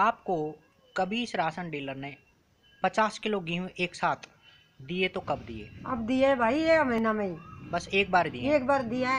आपको कभी इस राशन डीलर ने पचास किलो गेहूँ एक साथ दिए तो कब दिए अब दिए भाई ये महीना में ही बस एक बार दिए एक बार दिया है